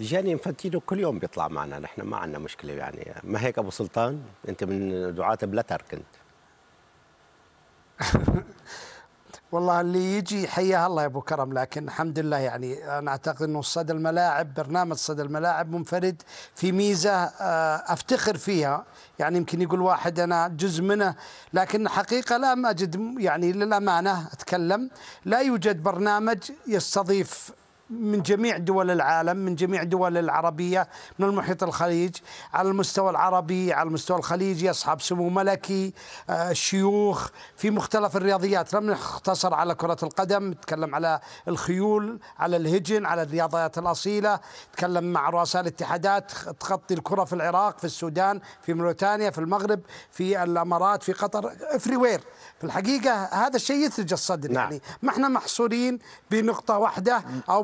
جاني مفتينه كل يوم بيطلع معنا نحن ما عندنا مشكله يعني ما هيك ابو سلطان انت من دعاة بلتر كنت والله اللي يجي حياه الله يا ابو كرم لكن الحمد لله يعني انا اعتقد انه صدى الملاعب برنامج صدى الملاعب منفرد في ميزه آه، افتخر فيها يعني يمكن يقول واحد انا جزء منه لكن حقيقه لا ما اجد يعني للامانه اتكلم لا يوجد برنامج يستضيف من جميع دول العالم من جميع دول العربية من المحيط الخليج على المستوى العربي على المستوى الخليجي أصحاب سمو ملكي الشيوخ آه، في مختلف الرياضيات لم نختصر على كرة القدم نتكلم على الخيول على الهجن على الرياضيات الأصيلة نتكلم مع رؤساء الاتحادات تغطي الكرة في العراق في السودان في موريتانيا في المغرب في الأمارات في قطر وير في الحقيقة هذا الشيء يثلج الصدر نعم. يعني ما احنا محصورين بنقطة واحدة أو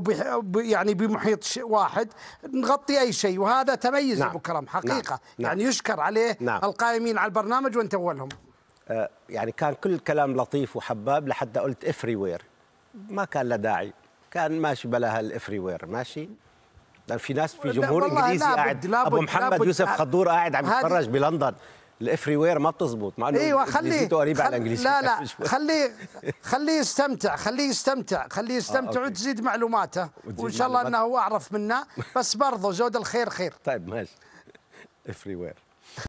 يعني بمحيط واحد نغطي اي شيء وهذا تميز نعم. ابو كرم نعم. حقيقه نعم. يعني يشكر عليه نعم. القائمين على البرنامج وانت اولهم آه يعني كان كل الكلام لطيف وحباب لحد قلت افري وير ما كان له داعي كان ماشي بلا هالافري وير ماشي لأن في ناس في جمهور انجليزي قاعد ابو محمد يوسف خضور قاعد عم يتفرج بلندن الافري وير ما بتزبط مع انه ايوه خليه قريب خل... على الانجليزي لا لا خليه خليه يستمتع خليه يستمتع خليه آه، يستمتع آه وتزيد معلوماته وان شاء الله انه هو اعرف منا بس برضه جود الخير خير طيب ماشي افري وير